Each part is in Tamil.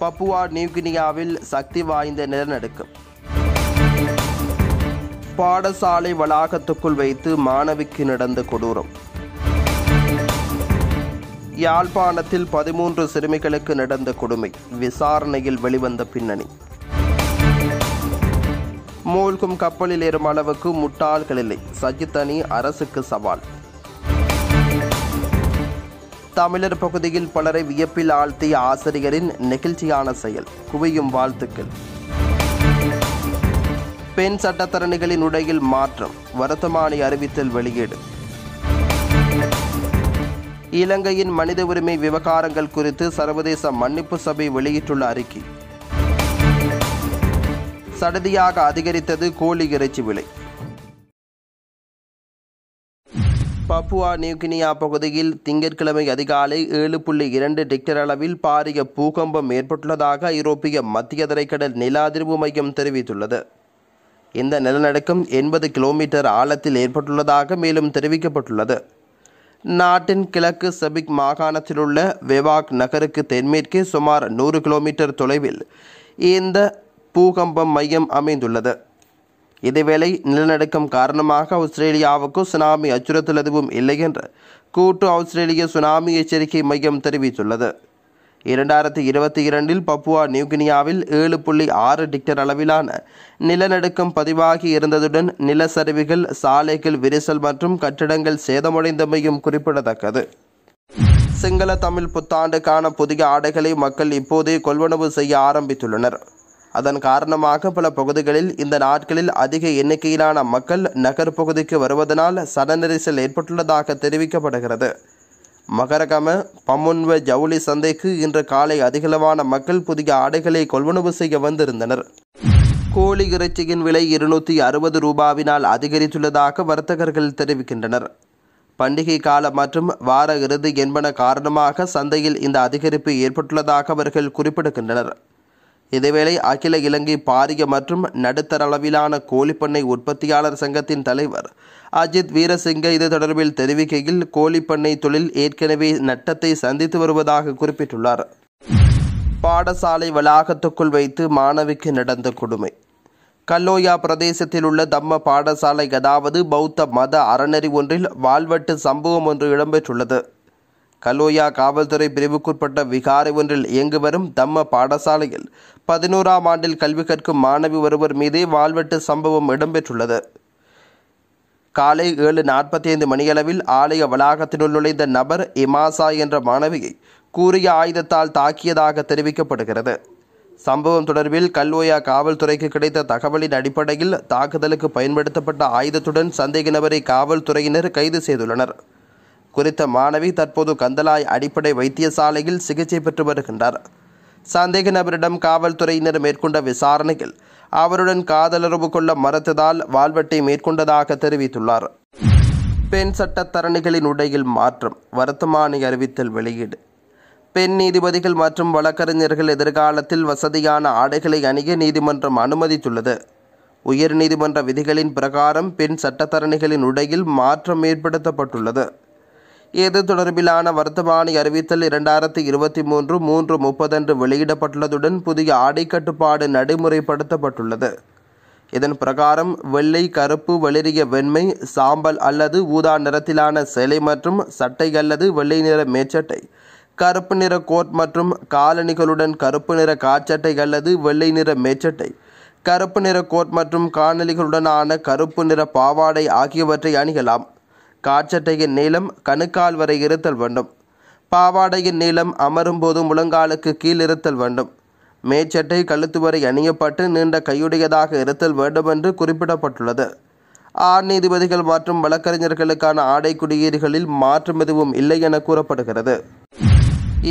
பப்புவா நியூகினியாவில் சக்தி வாய்ந்த நிலநடுக்கம் பாடசாலை வளாகத்துக்குள் வைத்து மாணவிக்கு நடந்த கொடூரம் யாழ்ப்பாணத்தில் பதிமூன்று சிறுமிகளுக்கு நடந்த கொடுமை விசாரணையில் வெளிவந்த பின்னணி மூழ்கும் கப்பலில் ஏறும் அளவுக்கு முட்டாள்கள் இல்லை சஜித் அணி அரசுக்கு சவால் தமிழர் பகுதியில் பலரை வியப்பில் ஆழ்த்திய ஆசிரியரின் நெகிழ்ச்சியான செயல் குவியும் வாழ்த்துக்கள் பெண் சட்டத்தரணிகளின் உடையில் மாற்றம் வருத்தமானி அறிவித்தல் வெளியீடு இலங்கையின் மனித உரிமை விவகாரங்கள் குறித்து சர்வதேச மன்னிப்பு சபை வெளியிட்டுள்ள அறிக்கை சடதியாக அதிகரித்தது கோழி இறைச்சி விலை பப்புவா நியூகினியா பகுதியில் திங்கட்கிழமை அதிகாலை ஏழு புள்ளி இரண்டு டிக்டர் அளவில் பாரிய பூகம்பம் ஏற்பட்டுள்ளதாக ஐரோப்பிய மத்திய தரைக்கடல் நில அதிர்வு மையம் தெரிவித்துள்ளது இந்த நிலநடுக்கம் எண்பது கிலோமீட்டர் ஆழத்தில் ஏற்பட்டுள்ளதாக மேலும் தெரிவிக்கப்பட்டுள்ளது நாட்டின் கிழக்கு செபிக் மாகாணத்தில் உள்ள வெவாக் நகருக்கு தென்மேற்கே சுமார் நூறு கிலோமீட்டர் தொலைவில் இந்த பூகம்பம் மையம் அமைந்துள்ளது இதுவேளை நிலநடுக்கம் காரணமாக அவுஸ்திரேலியாவுக்கு சுனாமி அச்சுறுத்தல் எதுவும் இல்லை என்று கூட்டு ஆஸ்திரேலிய சுனாமி எச்சரிக்கை மையம் தெரிவித்துள்ளது இரண்டாயிரத்தி இருபத்தி இரண்டில் பப்புவா நியூகினியாவில் ஏழு புள்ளி ஆறு டிக்டர் அளவிலான நிலநடுக்கம் பதிவாகி இருந்ததுடன் நிலச்சரிவுகள் சாலைகள் விரிசல் மற்றும் கட்டிடங்கள் சேதமடைந்தமையும் குறிப்பிடத்தக்கது சிங்கள தமிழ் புத்தாண்டுக்கான புதிய ஆடைகளை மக்கள் இப்போதே கொள்வனவு செய்ய ஆரம்பித்துள்ளனர் அதன் காரணமாக பல பகுதிகளில் இந்த நாட்களில் அதிக எண்ணிக்கையிலான மக்கள் நகர்ப்பகுதிக்கு வருவதனால் சன நெரிசல் ஏற்பட்டுள்ளதாக தெரிவிக்கப்படுகிறது மகரகம பமுன்வ ஜவுளி சந்தைக்கு இன்று காலை அதிகளவான மக்கள் புதிய ஆடைகளை கொள்வனவு செய்ய வந்திருந்தனர் கோழி இறைச்சியின் விலை இருநூற்றி அறுபது ரூபாவினால் அதிகரித்துள்ளதாக வர்த்தகர்கள் தெரிவிக்கின்றனர் பண்டிகை காலம் மற்றும் வார இறுதி என்பன காரணமாக சந்தையில் இந்த அதிகரிப்பு ஏற்பட்டுள்ளதாக அவர்கள் குறிப்பிடுகின்றனர் இதேவேளை அகில இலங்கை பாரிய மற்றும் நடுத்தர அளவிலான கோழிப்பண்ணை உற்பத்தியாளர் சங்கத்தின் தலைவர் அஜித் வீரசிங்க இது தொடர்பில் தெரிவிக்கையில் கோழிப்பண்ணை தொழில் ஏற்கனவே நட்டத்தை சந்தித்து வருவதாக குறிப்பிட்டுள்ளார் பாடசாலை வளாகத்துக்குள் வைத்து மாணவிக்கு நடந்த கொடுமை கல்லோயா பிரதேசத்தில் உள்ள தம்ம பாடசாலை அதாவது பௌத்த மத அறநெறி ஒன்றில் வாழ்வட்டு சம்பவம் ஒன்று இடம்பெற்றுள்ளது கல்லோயா காவல்துறை பிரிவுக்குட்பட்ட விகாரை ஒன்றில் இயங்கி வரும் தம்ம பாடசாலையில் பதினோராம் ஆண்டில் கல்வி கற்கும் மாணவி ஒருவர் மீதே வாள்வெட்டு சம்பவம் இடம்பெற்றுள்ளது காலை ஏழு நாற்பத்தி ஐந்து மணியளவில் ஆலய வளாகத்தினுள் நுழைந்த நபர் இமாசா என்ற மாணவியை கூறிய ஆயுதத்தால் தாக்கியதாக தெரிவிக்கப்படுகிறது சம்பவம் தொடர்பில் கல்வோயா காவல்துறைக்கு கிடைத்த தகவலின் அடிப்படையில் தாக்குதலுக்கு பயன்படுத்தப்பட்ட ஆயுதத்துடன் சந்தேக நபரை காவல்துறையினர் கைது செய்துள்ளனர் குறித்த மாணவி தற்போது கந்தலாய் அடிப்படை வைத்தியசாலையில் சிகிச்சை பெற்று வருகின்றார் சந்தேக நபரிடம் காவல்துறையினர் மேற்கொண்ட விசாரணையில் அவருடன் காதலுறவு கொள்ள மறுத்ததால் வாழ்வட்டை மேற்கொண்டதாக தெரிவித்துள்ளார் பெண் சட்டத்தரணிகளின் உடையில் மாற்றம் வருத்தமானி அறிவித்தல் வெளியீடு பெண் நீதிபதிகள் மற்றும் வழக்கறிஞர்கள் எதிர்காலத்தில் வசதியான ஆடைகளை அணிய நீதிமன்றம் அனுமதித்துள்ளது உயர் நீதிமன்ற விதிகளின் பிரகாரம் பெண் சட்டத்தரணிகளின் உடையில் மாற்றம் ஏற்படுத்தப்பட்டுள்ளது இது தொடர்பிலான வர்த்தமானி அறிவித்தல் இரண்டாயிரத்தி இருபத்தி மூன்று மூன்று முப்பதன்று வெளியிடப்பட்டுள்ளதுடன் புதிய ஆடைக்கட்டுப்பாடு நடைமுறைப்படுத்தப்பட்டுள்ளது இதன் பிரகாரம் வெள்ளை கருப்பு வெளிரிய வெண்மை சாம்பல் அல்லது ஊதா நிறத்திலான சேலை மற்றும் சட்டை அல்லது வெள்ளை நிற மேச்சட்டை கருப்பு நிற கோட் மற்றும் காலணிகளுடன் கருப்பு நிற காச்சட்டை அல்லது வெள்ளை நிற மேச்சட்டை கருப்பு நிற கோட் மற்றும் காணலிகளுடனான கருப்பு நிற பாவாடை ஆகியவற்றை அணிகலாம் காற்றட்டையின் நீளம் கணுக்கால் வரை இருத்தல் வேண்டும் பாவாடையின் நீளம் அமரும் போது முழங்காலுக்கு கீழ் இருத்தல் வேண்டும் மேச்சட்டை கழுத்து வரை அணியப்பட்டு நீண்ட கையுடையதாக இருத்தல் வேண்டும் என்று குறிப்பிடப்பட்டுள்ளது ஆர் நீதிபதிகள் மற்றும் வழக்கறிஞர்களுக்கான ஆடை குடியீடுகளில் மாற்றம் எதுவும் இல்லை என கூறப்படுகிறது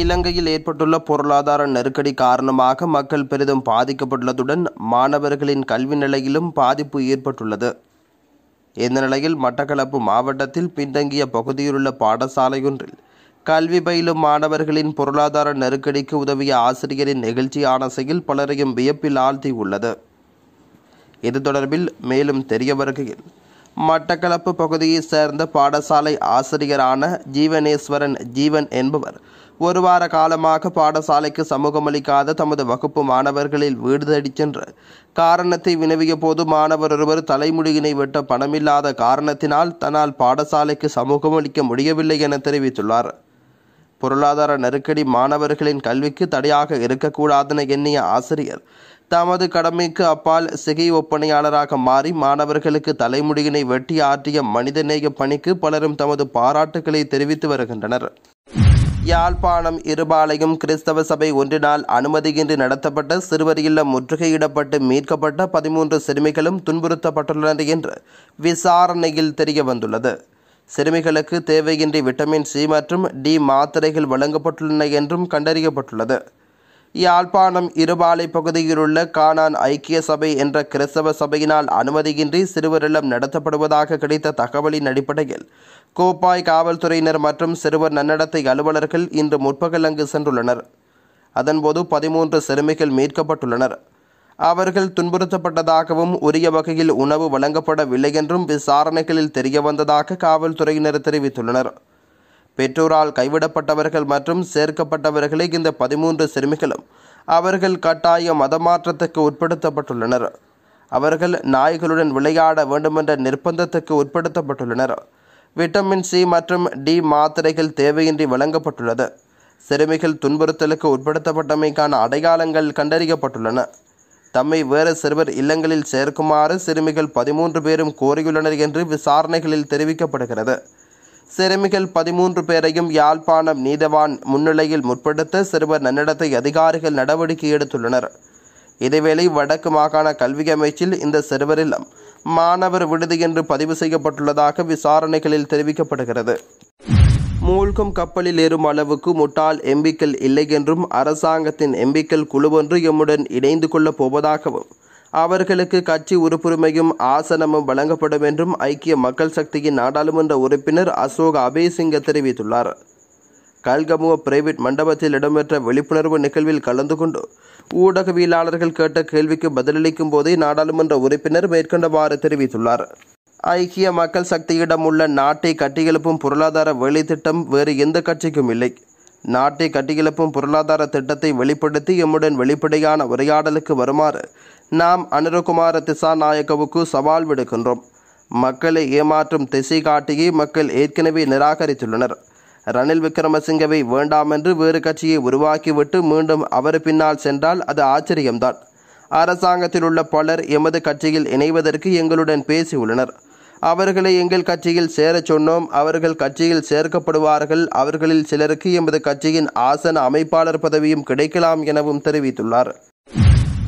இலங்கையில் ஏற்பட்டுள்ள பொருளாதார நெருக்கடி காரணமாக மக்கள் பெரிதும் பாதிக்கப்பட்டுள்ளதுடன் மாணவர்களின் கல்வி நிலையிலும் பாதிப்பு ஏற்பட்டுள்ளது இந்த நிலையில் மட்டக்களப்பு மாவட்டத்தில் பின்தங்கிய பகுதியிலுள்ள பாடசாலையொன்றில் கல்வி பயிலும் மாணவர்களின் பொருளாதார நெருக்கடிக்கு உதவிய ஆசிரியரின் நிகழ்ச்சி செயல் பலரையும் வியப்பில் ஆழ்த்தி உள்ளது இது தொடர்பில் மேலும் தெரிய வருகையில் மட்டக்களப்பு பகுதியைச் சேர்ந்த பாடசாலை ஆசிரியரான ஜீவனேஸ்வரன் ஜீவன் என்பவர் ஒரு வார காலமாக பாடசாலைக்கு சமூகமளிக்காத தமது வகுப்பு மாணவர்களில் வீடு தேடி சென்ற காரணத்தை வினவிய போது மாணவர் ஒருவர் தலைமுடியினை வெட்ட பணமில்லாத காரணத்தினால் தன்னால் பாடசாலைக்கு சமூகமளிக்க முடியவில்லை என தெரிவித்துள்ளார் பொருளாதார நெருக்கடி மாணவர்களின் கல்விக்கு தடையாக இருக்கக்கூடாதென எண்ணிய ஆசிரியர் தமது கடமைக்கு அப்பால் சிகை ஒப்பனையாளராக மாறி மாணவர்களுக்கு தலைமுடியினை வெட்டி ஆற்றிய மனிதநேய பணிக்கு பலரும் தமது பாராட்டுக்களை தெரிவித்து வருகின்றனர் யாழ்ப்பாணம் இருபாளையம் கிறிஸ்தவ சபை ஒன்றினால் அனுமதியின்றி நடத்தப்பட்ட சிறுவரியில் முற்றுகையிடப்பட்டு மீட்கப்பட்ட பதிமூன்று சிறுமிகளும் துன்புறுத்தப்பட்டுள்ளனர் என்று விசாரணையில் தெரிய வந்துள்ளது சிறுமிகளுக்கு தேவையின்றி விட்டமின் சி மற்றும் டி மாத்திரைகள் வழங்கப்பட்டுள்ளன என்றும் கண்டறியப்பட்டுள்ளது யாழ்ப்பாணம் இருபாலை பகுதியில் உள்ள கானான் ஐக்கிய சபை என்ற கிறிஸ்தவ சபையினால் அனுமதியின்றி சிறுவர் நடத்தப்படுவதாக கிடைத்த தகவலின் அடிப்படையில் கோப்பாய் காவல்துறையினர் மற்றும் சிறுவர் நன்னடத்தை அலுவலர்கள் இன்று முற்பகல் அங்கு சென்றுள்ளனர் அதன்போது பதிமூன்று சிறுமிகள் மீட்கப்பட்டுள்ளனர் அவர்கள் துன்புறுத்தப்பட்டதாகவும் உரிய வகையில் உணவு வழங்கப்படவில்லை என்றும் விசாரணைகளில் தெரியவந்ததாக காவல்துறையினர் தெரிவித்துள்ளனர் பெற்றோரால் கைவிடப்பட்டவர்கள் மற்றும் சேர்க்கப்பட்டவர்களை இந்த பதிமூன்று சிறுமிகளும் அவர்கள் கட்டாய மதமாற்றத்துக்கு உட்படுத்தப்பட்டுள்ளனர் அவர்கள் நாய்களுடன் விளையாட வேண்டுமென்ற நிர்பந்தத்துக்கு உட்படுத்தப்பட்டுள்ளனர் விட்டமின் சி மற்றும் டி மாத்திரைகள் தேவையின்றி வழங்கப்பட்டுள்ளது சிறுமிகள் துன்புறுத்தலுக்கு உட்படுத்தப்பட்டமைக்கான அடையாளங்கள் கண்டறியப்பட்டுள்ளன தம்மை வேறு சிறுவர் இல்லங்களில் சேர்க்குமாறு சிறுமிகள் பதிமூன்று பேரும் கோரியுள்ளனர் என்று விசாரணைகளில் தெரிவிக்கப்படுகிறது சிறுமிகள் பதிமூன்று பேரையும் யாழ்ப்பாணம் நீதவான் முன்னிலையில் முற்படுத்த சிறுவர் நன்னடத்தை அதிகாரிகள் நடவடிக்கை எடுத்துள்ளனர் இதேவேளை வடக்கு மாகாண கல்வி அமைச்சில் இந்த சிறுவரில் மாணவர் விடுதி என்று பதிவு செய்யப்பட்டுள்ளதாக விசாரணைகளில் தெரிவிக்கப்படுகிறது மூழ்கும் கப்பலில் ஏறும் அளவுக்கு முட்டாள் எம்பிக்கள் இல்லை என்றும் அரசாங்கத்தின் எம்பிக்கள் குழுவொன்று எம்முடன் இணைந்து கொள்ளப் போவதாகவும் அவர்களுக்கு கட்சி உறுப்புரிமையும் ஆசனமும் வழங்கப்படும் என்றும் ஐக்கிய மக்கள் சக்தியின் நாடாளுமன்ற உறுப்பினர் அசோக் அபேசிங்க தெரிவித்துள்ளார் கல்கமுவ பிரைவேட் மண்டபத்தில் இடம்பெற்ற விழிப்புணர்வு நிகழ்வில் கலந்து கொண்டு ஊடகவியலாளர்கள் கேட்ட கேள்விக்கு பதிலளிக்கும் போதே நாடாளுமன்ற உறுப்பினர் மேற்கொண்டவாறு தெரிவித்துள்ளார் ஐக்கிய மக்கள் சக்தியிடம் உள்ள நாட்டை கட்டியெழுப்பும் பொருளாதார வேலைத்திட்டம் வேறு எந்த கட்சிக்கும் இல்லை நாட்டை கட்டியெழுப்பும் பொருளாதார திட்டத்தை வெளிப்படுத்தி எம்முடன் வெளிப்படையான உரையாடலுக்கு வருமாறு நாம் அனுரகுமார திசாநாயக்கவுக்கு சவால் விடுக்கின்றோம் மக்களை ஏமாற்றும் திசை காட்டியை மக்கள் ஏற்கனவே நிராகரித்துள்ளனர் ரணில் விக்ரமசிங்கவை வேண்டாம் என்று வேறு கட்சியை உருவாக்கிவிட்டு மீண்டும் அவர் பின்னால் சென்றால் அது ஆச்சரியம்தான் அரசாங்கத்தில் உள்ள பலர் எமது கட்சியில் இணைவதற்கு எங்களுடன் பேசியுள்ளனர் அவர்களை எங்கள் கட்சியில் சேரச் சொன்னோம் அவர்கள் கட்சியில் சேர்க்கப்படுவார்கள் அவர்களில் சிலருக்கு எமது கட்சியின் ஆசன அமைப்பாளர் பதவியும் கிடைக்கலாம் எனவும் தெரிவித்துள்ளார்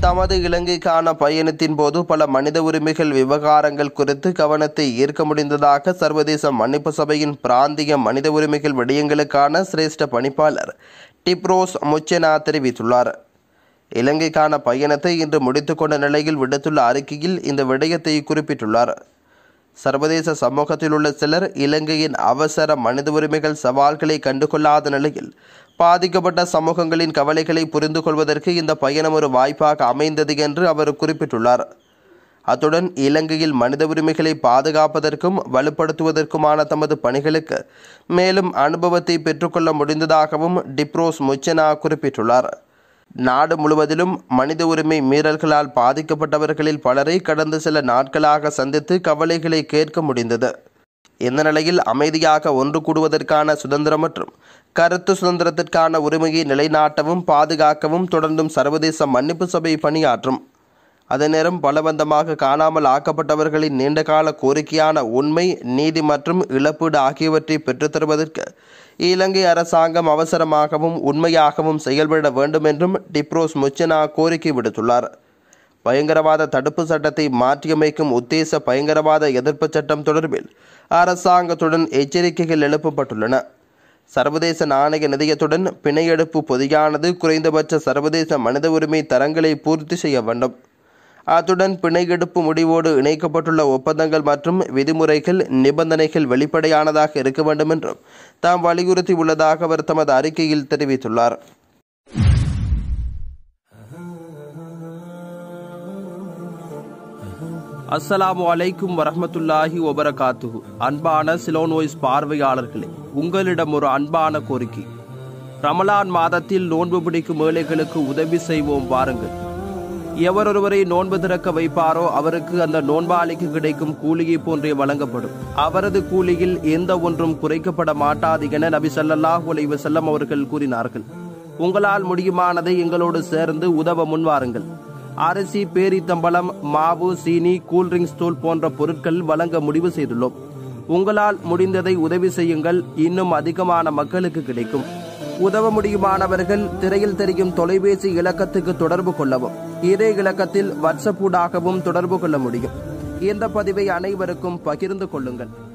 தமது இலங்கைக்கான பயணத்தின் போது பல மனித உரிமைகள் விவகாரங்கள் குறித்து கவனத்தை ஈர்க்க முடிந்ததாக சர்வதேச மன்னிப்பு சபையின் பிராந்திய மனித உரிமைகள் விடயங்களுக்கான சிரேஷ்ட பணிப்பாளர் டிப்ரோஸ் முச்சனா தெரிவித்துள்ளார் இலங்கைக்கான பயணத்தை இன்று முடித்துக்கொண்ட நிலையில் விடுத்துள்ள அறிக்கையில் இந்த விடயத்தை குறிப்பிட்டுள்ளார் சர்வதேச சமூகத்தில் உள்ள சிலர் இலங்கையின் அவசர மனித உரிமைகள் சவால்களை கண்டுகொள்ளாத நிலையில் பாதிக்கப்பட்ட சமூகங்களின் கவலைகளை புரிந்து கொள்வதற்கு இந்த பயணம் ஒரு வாய்ப்பாக அமைந்தது என்று அவர் குறிப்பிட்டுள்ளார் அத்துடன் இலங்கையில் மனித உரிமைகளை பாதுகாப்பதற்கும் வலுப்படுத்துவதற்குமான தமது பணிகளுக்கு மேலும் அனுபவத்தை பெற்றுக்கொள்ள முடிந்ததாகவும் டிப்ரோஸ் முச்சனா குறிப்பிட்டுள்ளார் நாடு முழுவதிலும் மனித உரிமை மீறல்களால் பாதிக்கப்பட்டவர்களில் பலரை கடந்த சில நாட்களாக சந்தித்து கவலைகளை கேட்க முடிந்தது இந்த நிலையில் அமைதியாக ஒன்று கூடுவதற்கான சுதந்திரம் மற்றும் கருத்து சுதந்திரத்திற்கான உரிமையை நிலைநாட்டவும் பாதுகாக்கவும் தொடர்ந்தும் சர்வதேச மன்னிப்பு சபை பணியாற்றும் அதே பலவந்தமாக காணாமல் ஆக்கப்பட்டவர்களின் நீண்டகால கோரிக்கையான உண்மை நீதி மற்றும் இழப்பீடு ஆகியவற்றை பெற்றுத்தருவதற்கு இலங்கை அரசாங்கம் அவசரமாகவும் உண்மையாகவும் செயல்பட வேண்டும் என்றும் டிப்ரோஸ் முச்சனா கோரிக்கை விடுத்துள்ளார் பயங்கரவாத தடுப்பு சட்டத்தை மாற்றியமைக்கும் உத்தேச பயங்கரவாத எதிர்ப்பு சட்டம் தொடர்பில் அரசாங்கத்துடன் எச்சரிக்கைகள் எழுப்பப்பட்டுள்ளன சர்வதேச நாணய நிதியத்துடன் பிணையெடுப்பு பொதியானது குறைந்தபட்ச சர்வதேச மனித உரிமை தரங்களை பூர்த்தி செய்ய வேண்டும் அத்துடன் பிணையெடுப்பு முடிவோடு இணைக்கப்பட்டுள்ள ஒப்பந்தங்கள் மற்றும் விதிமுறைகள் நிபந்தனைகள் வெளிப்படையானதாக இருக்க வேண்டும் என்றும் தாம் வலியுறுத்தி உள்ளதாக அவர் தமது அறிக்கையில் தெரிவித்துள்ளார் அஸ்ஸலாமு அலைக்கும் வரமத்துல்லாஹி ஒபரகாத்து அன்பான சிலோனோய்ஸ் பார்வையாளர்களே உங்களிடம் ஒரு அன்பான கோரிக்கை ரமலான் மாதத்தில் நோன்பு பிடிக்கும் ஏழைகளுக்கு உதவி செய்வோம் வாருங்கள் எவரொருவரை நோன்பு திறக்க வைப்பாரோ அவருக்கு அந்த நோன்பாளிக்கு கிடைக்கும் கூலியை போன்றே வழங்கப்படும் அவரது கூலியில் எந்த ஒன்றும் குறைக்கப்பட மாட்டாது என நபி சல்லாஹ் உலைவு செல்லம் அவர்கள் கூறினார்கள் உங்களால் முடியுமானதை எங்களோடு சேர்ந்து உதவ முன்வாருங்கள் அரிசி பேரித்தம்பளம் மாவு சீனி கூல்ட்ரிங்க்ஸ் தூள் போன்ற பொருட்கள் வழங்க முடிவு செய்துள்ளோம் உங்களால் முடிந்ததை உதவி செய்யுங்கள் இன்னும் அதிகமான மக்களுக்கு கிடைக்கும் உதவ முடியுமானவர்கள் திரையில் தெரியும் தொலைபேசி இலக்கத்துக்கு தொடர்பு கொள்ளவும் இதே இலக்கத்தில் வாட்ஸ்அப் ஊடாகவும் தொடர்பு கொள்ள முடியும் இந்த பதிவை அனைவருக்கும் பகிர்ந்து கொள்ளுங்கள்